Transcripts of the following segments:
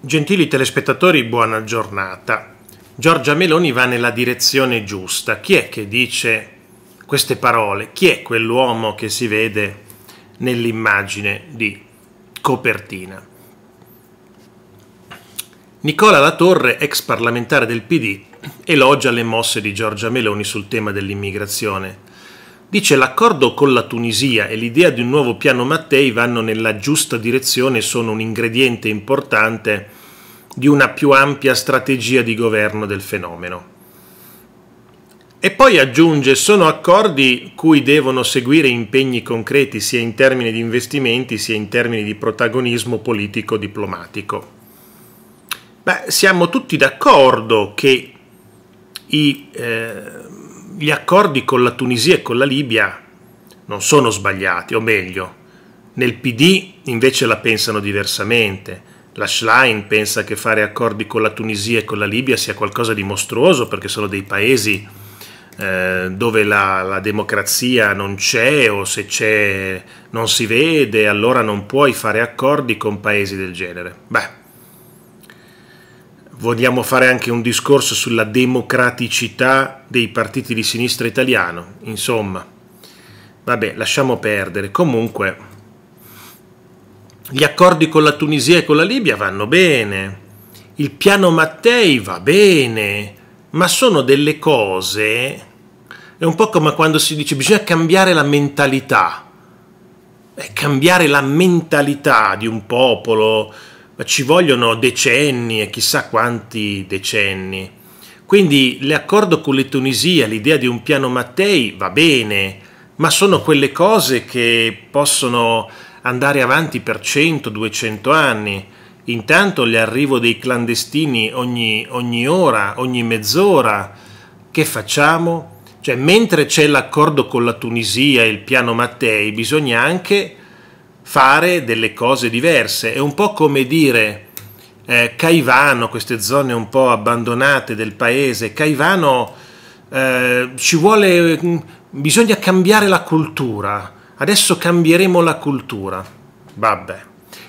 Gentili telespettatori, buona giornata. Giorgia Meloni va nella direzione giusta. Chi è che dice queste parole? Chi è quell'uomo che si vede nell'immagine di copertina? Nicola Latorre, ex parlamentare del PD, elogia le mosse di Giorgia Meloni sul tema dell'immigrazione Dice l'accordo con la Tunisia e l'idea di un nuovo piano Mattei vanno nella giusta direzione e sono un ingrediente importante di una più ampia strategia di governo del fenomeno. E poi aggiunge, sono accordi cui devono seguire impegni concreti sia in termini di investimenti sia in termini di protagonismo politico-diplomatico. Beh, siamo tutti d'accordo che i... Eh, gli accordi con la Tunisia e con la Libia non sono sbagliati, o meglio, nel PD invece la pensano diversamente. La Schlein pensa che fare accordi con la Tunisia e con la Libia sia qualcosa di mostruoso perché sono dei paesi eh, dove la, la, democrazia non c'è o se c'è non si vede, allora non puoi fare accordi con paesi del genere. Beh, vogliamo fare anche un discorso sulla democraticità dei partiti di sinistra italiano, insomma. Vabbè, lasciamo perdere. Comunque, gli accordi con la Tunisia e con la Libia vanno bene, il piano Mattei va bene, ma sono delle cose... È un po' come quando si dice bisogna cambiare la mentalità. È cambiare la mentalità di un popolo, ma ci vogliono decenni e chissà quanti decenni. Quindi l'accordo con le Tunisia, l'idea di un piano Mattei va bene, ma sono quelle cose che possono andare avanti per 100-200 anni. Intanto l'arrivo dei clandestini ogni, ogni ora, ogni mezz'ora. Che facciamo? Cioè, mentre c'è l'accordo con la Tunisia e il piano Mattei, bisogna anche fare delle cose diverse. È un po' come dire eh, Caivano, queste zone un po' abbandonate del paese, Caivano eh, ci vuole, mm, bisogna cambiare la cultura, adesso cambieremo la cultura. Vabbè,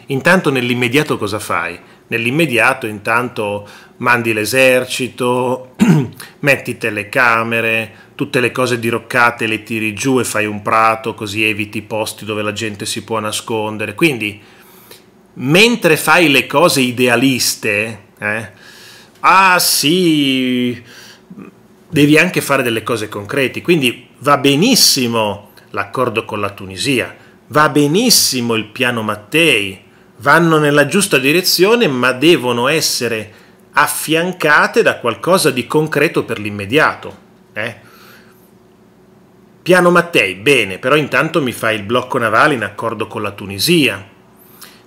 intanto nell'immediato cosa fai? nell'immediato intanto mandi l'esercito, metti telecamere, tutte le cose diroccate le tiri giù e fai un prato così eviti posti dove la gente si può nascondere. Quindi mentre fai le cose idealiste, eh, ah sì, devi anche fare delle cose concrete. Quindi va benissimo l'accordo con la Tunisia, va benissimo il piano Mattei, vanno nella giusta direzione ma devono essere affiancate da qualcosa di concreto per l'immediato. Eh? Piano Mattei, bene, però intanto mi fai il blocco navale in accordo con la Tunisia.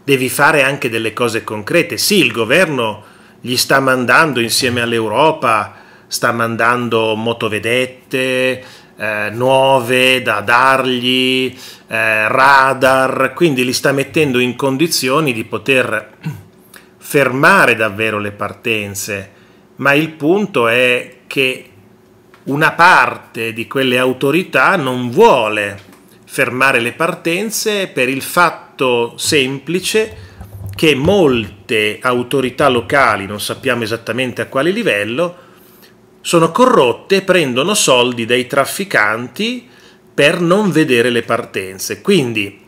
Devi fare anche delle cose concrete. Sì, il governo gli sta mandando insieme all'Europa, sta mandando motovedette, eh, nuove da dargli, eh, radar, quindi li sta mettendo in condizioni di poter fermare davvero le partenze, ma il punto è che una parte di quelle autorità non vuole fermare le partenze per il fatto semplice che molte autorità locali, non sappiamo esattamente a quale livello, sono corrotte e prendono soldi dai trafficanti per non vedere le partenze. Quindi,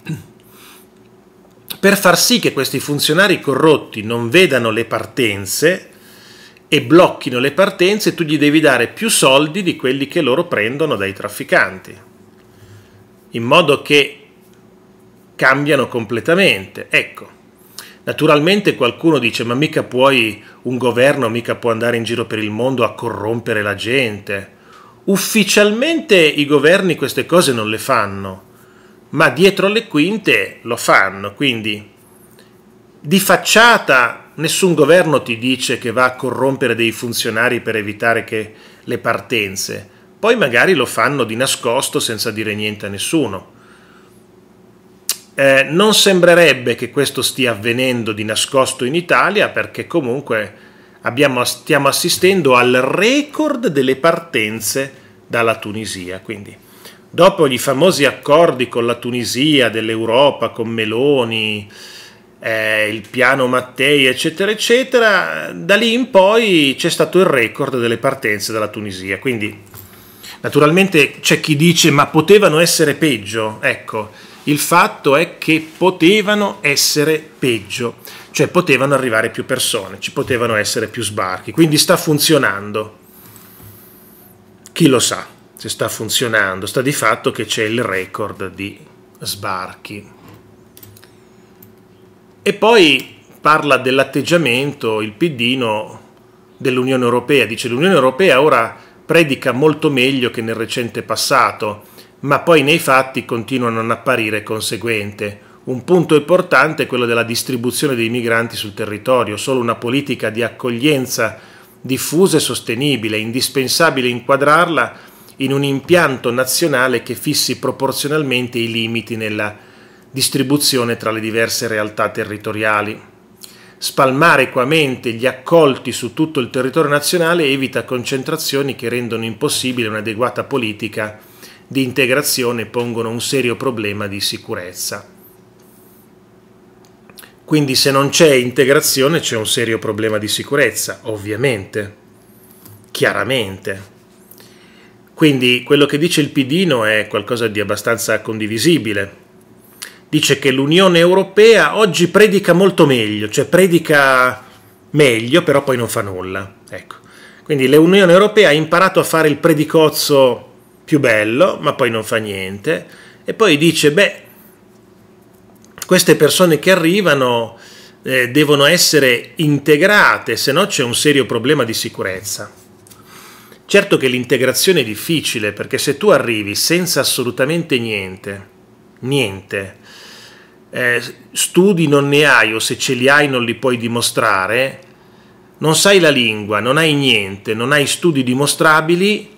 per far sì che questi funzionari corrotti non vedano le partenze e blocchino le partenze, tu gli devi dare più soldi di quelli che loro prendono dai trafficanti, in modo che cambiano completamente. Ecco. Naturalmente qualcuno dice ma mica puoi un governo, mica può andare in giro per il mondo a corrompere la gente. Ufficialmente i governi queste cose non le fanno, ma dietro le quinte lo fanno, quindi di facciata nessun governo ti dice che va a corrompere dei funzionari per evitare che le partenze, poi magari lo fanno di nascosto senza dire niente a nessuno. Eh, non sembrerebbe che questo stia avvenendo di nascosto in Italia perché comunque abbiamo, stiamo assistendo al record delle partenze dalla Tunisia. Quindi dopo i famosi accordi con la Tunisia, dell'Europa, con Meloni, eh, il piano Mattei, eccetera, eccetera, da lì in poi c'è stato il record delle partenze dalla Tunisia. Quindi naturalmente c'è chi dice ma potevano essere peggio, ecco il fatto è che potevano essere peggio, cioè potevano arrivare più persone, ci potevano essere più sbarchi, quindi sta funzionando. Chi lo sa se sta funzionando, sta di fatto che c'è il record di sbarchi. E poi parla dell'atteggiamento il Pidino dell'Unione Europea, dice l'Unione Europea ora predica molto meglio che nel recente passato ma poi nei fatti continua a non apparire conseguente. Un punto importante è quello della distribuzione dei migranti sul territorio, solo una politica di accoglienza diffusa e sostenibile, è indispensabile inquadrarla in un impianto nazionale che fissi proporzionalmente i limiti nella distribuzione tra le diverse realtà territoriali. Spalmare equamente gli accolti su tutto il territorio nazionale evita concentrazioni che rendono impossibile un'adeguata politica di integrazione pongono un serio problema di sicurezza. Quindi se non c'è integrazione c'è un serio problema di sicurezza, ovviamente, chiaramente. Quindi quello che dice il Pidino è qualcosa di abbastanza condivisibile. Dice che l'Unione Europea oggi predica molto meglio, cioè predica meglio, però poi non fa nulla. Ecco. Quindi l'Unione Europea ha imparato a fare il predicozzo più bello, ma poi non fa niente. E poi dice, beh, queste persone che arrivano eh, devono essere integrate, se no c'è un serio problema di sicurezza. Certo che l'integrazione è difficile, perché se tu arrivi senza assolutamente niente, niente, eh, studi non ne hai o se ce li hai non li puoi dimostrare, non sai la lingua, non hai niente, non hai studi dimostrabili,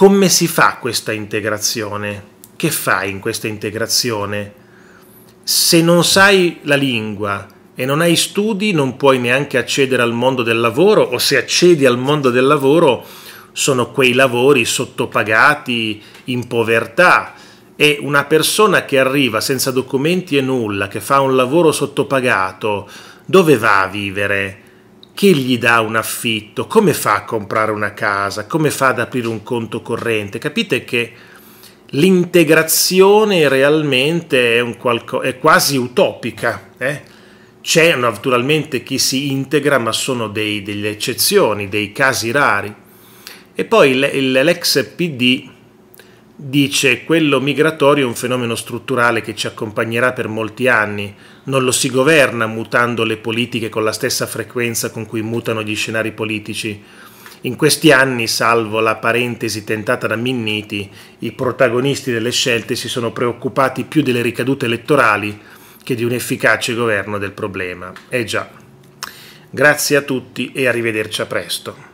come si fa questa integrazione? Che fai in questa integrazione? Se non sai la lingua e non hai studi non puoi neanche accedere al mondo del lavoro o se accedi al mondo del lavoro sono quei lavori sottopagati in povertà e una persona che arriva senza documenti e nulla, che fa un lavoro sottopagato, dove va a vivere? chi gli dà un affitto, come fa a comprare una casa, come fa ad aprire un conto corrente. Capite che l'integrazione realmente è, è, quasi utopica. Eh? C'è naturalmente chi si integra, ma sono dei, delle eccezioni, dei casi rari. E poi l'ex PD dice quello migratorio è un fenomeno strutturale che ci accompagnerà per molti anni, non lo si governa mutando le politiche con la stessa frequenza con cui mutano gli scenari politici. In questi anni, salvo la parentesi tentata da Minniti, i protagonisti delle scelte si sono preoccupati più delle ricadute elettorali che di un efficace governo del problema. Eh già. Grazie a tutti e arrivederci a presto.